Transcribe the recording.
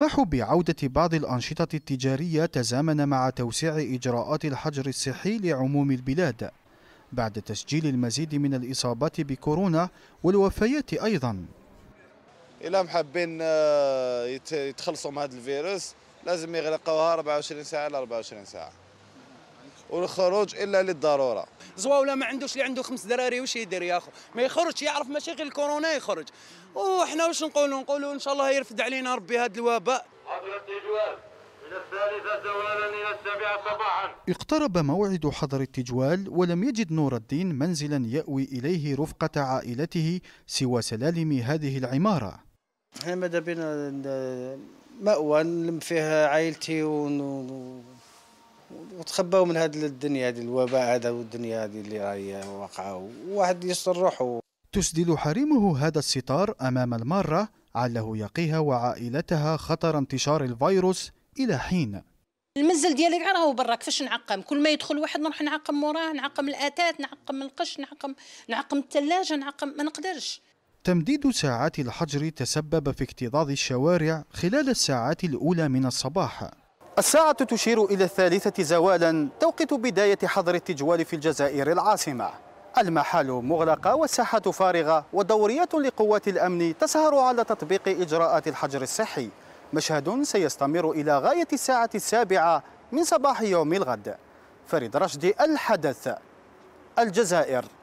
فرح بعودة بعض الأنشطة التجارية تزامن مع توسيع إجراءات الحجر الصحي لعموم البلاد بعد تسجيل المزيد من الإصابات بكورونا والوفيات أيضا إلا محبين آه، يتخلصوا من هذا الفيروس لازم يغلقوها 24 ساعة ل 24 ساعة والخروج الا للضروره زواوله ما عندوش اللي عنده خمس دراري واش يدير يا اخو ما يخرجش يعرف ماشي غير الكورونا يخرج وحنا واش نقولوا نقولوا ان شاء الله يرفد علينا ربي هذا الوباء اقترب موعد حضر التجوال ولم يجد نور الدين منزلا يأوي إليه رفقة عائلته سوى سلالم هذه العمارة احنا ماذا بنا مأوى نلم فيها عائلتي وتخباو من هذه الدنيا هذه الوباء هذا والدنيا هذه اللي راهي واقعه وواحد يستر روحه تسدل حريمه هذا الستار امام الماره عله يقيها وعائلتها خطر انتشار الفيروس الى حين المنزل ديالي غير راهو برا كيفاش نعقم كل ما يدخل واحد نروح نعقم وراه نعقم الاتات نعقم القش نعقم نعقم الثلاجه نعقم ما نقدرش تمديد ساعات الحجر تسبب في اكتظاظ الشوارع خلال الساعات الاولى من الصباح الساعة تشير إلى الثالثة زوالا توقيت بداية حظر التجوال في الجزائر العاصمة المحال مغلقة والساحة فارغة ودوريات لقوات الأمن تسهر على تطبيق إجراءات الحجر الصحي مشهد سيستمر إلى غاية الساعة السابعة من صباح يوم الغد فريد رشدي الحدث الجزائر